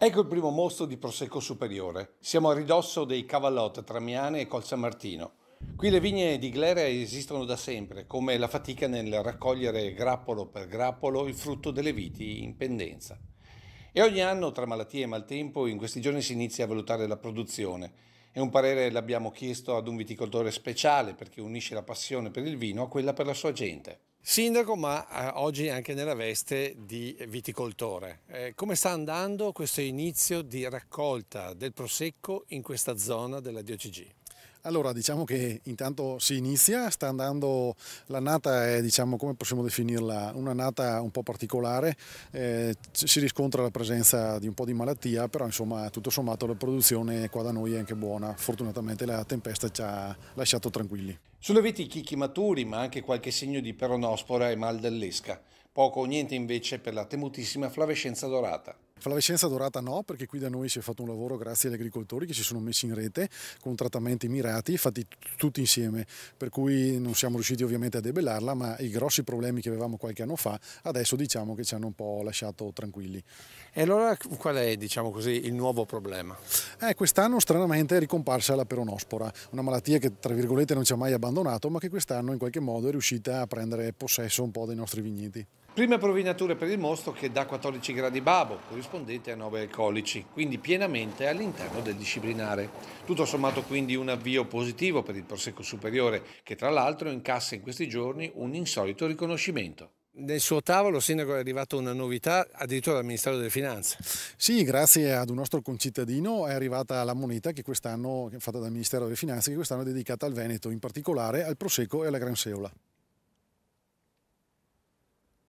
Ecco il primo mostro di Prosecco Superiore. Siamo a ridosso dei Cavallot, Tramiane e Col San Martino. Qui le vigne di Glera esistono da sempre, come la fatica nel raccogliere grappolo per grappolo il frutto delle viti in pendenza. E ogni anno, tra malattie e maltempo, in questi giorni si inizia a valutare la produzione. E un parere l'abbiamo chiesto ad un viticoltore speciale perché unisce la passione per il vino a quella per la sua gente. Sindaco, ma eh, oggi anche nella veste di viticoltore. Eh, come sta andando questo inizio di raccolta del prosecco in questa zona della DOCG? Allora diciamo che intanto si inizia, sta andando, l'annata è diciamo come possiamo definirla, un'annata un po' particolare, eh, si riscontra la presenza di un po' di malattia, però insomma tutto sommato la produzione qua da noi è anche buona, fortunatamente la tempesta ci ha lasciato tranquilli. Sulle viti chicchi maturi ma anche qualche segno di peronospora e mal dell'esca poco o niente invece per la temutissima flavescenza dorata. Flavescenza dorata no, perché qui da noi si è fatto un lavoro grazie agli agricoltori che si sono messi in rete con trattamenti mirati fatti tutti insieme, per cui non siamo riusciti ovviamente a debellarla, ma i grossi problemi che avevamo qualche anno fa adesso diciamo che ci hanno un po' lasciato tranquilli. E allora qual è diciamo così, il nuovo problema? Eh, quest'anno stranamente è ricomparsa la peronospora, una malattia che tra virgolette non ci ha mai abbandonato, ma che quest'anno in qualche modo è riuscita a prendere possesso un po' dei nostri vigneti. Prima provinatura per il mostro che dà 14 gradi babo, corrispondente a 9 alcolici, quindi pienamente all'interno del disciplinare. Tutto sommato quindi un avvio positivo per il Prosecco Superiore, che tra l'altro incassa in questi giorni un insolito riconoscimento. Nel suo tavolo, Sindaco, è arrivata una novità addirittura dal Ministero delle Finanze. Sì, grazie ad un nostro concittadino è arrivata la moneta che quest'anno, fatta dal Ministero delle Finanze, che quest'anno è dedicata al Veneto, in particolare al Prosecco e alla Gran Seola.